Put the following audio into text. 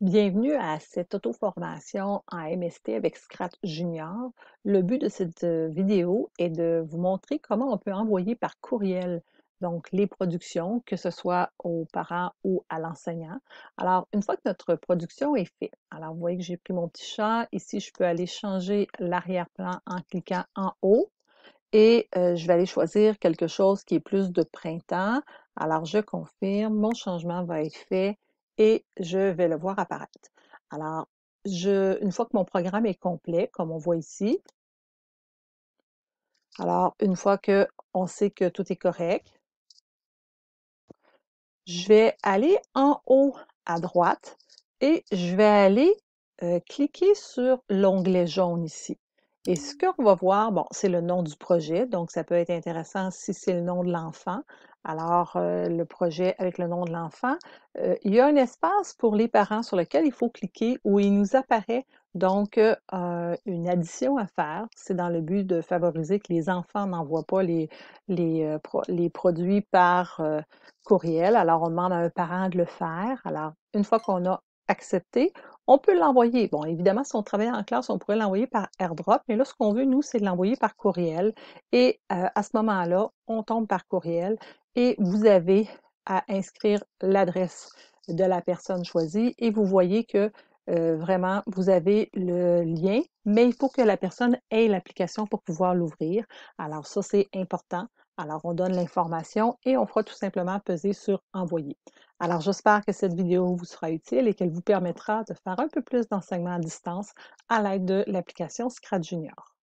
Bienvenue à cette auto-formation en MST avec Scratch Junior. Le but de cette euh, vidéo est de vous montrer comment on peut envoyer par courriel donc les productions, que ce soit aux parents ou à l'enseignant. Alors, une fois que notre production est faite, alors vous voyez que j'ai pris mon petit chat. Ici, je peux aller changer l'arrière-plan en cliquant en haut. Et euh, je vais aller choisir quelque chose qui est plus de printemps. Alors, je confirme, mon changement va être fait et je vais le voir apparaître. Alors, une fois que mon programme est complet, comme on voit ici, alors une fois que on sait que tout est correct, je vais aller en haut à droite et je vais aller euh, cliquer sur l'onglet jaune ici. Et ce qu'on va voir, bon, c'est le nom du projet, donc ça peut être intéressant si c'est le nom de l'enfant. Alors, euh, le projet avec le nom de l'enfant, euh, il y a un espace pour les parents sur lequel il faut cliquer où il nous apparaît donc euh, une addition à faire. C'est dans le but de favoriser que les enfants n'envoient pas les produits par courriel. Alors, on demande à un parent de le faire. Alors, une fois qu'on a accepté, on peut l'envoyer. Bon, évidemment, si on travaille en classe, on pourrait l'envoyer par airdrop, mais là, ce qu'on veut, nous, c'est de l'envoyer par courriel. Et euh, à ce moment-là, on tombe par courriel et vous avez à inscrire l'adresse de la personne choisie et vous voyez que euh, vraiment, vous avez le lien, mais il faut que la personne ait l'application pour pouvoir l'ouvrir. Alors ça, c'est important alors, on donne l'information et on fera tout simplement peser sur Envoyer. Alors, j'espère que cette vidéo vous sera utile et qu'elle vous permettra de faire un peu plus d'enseignement à distance à l'aide de l'application Scratch Junior.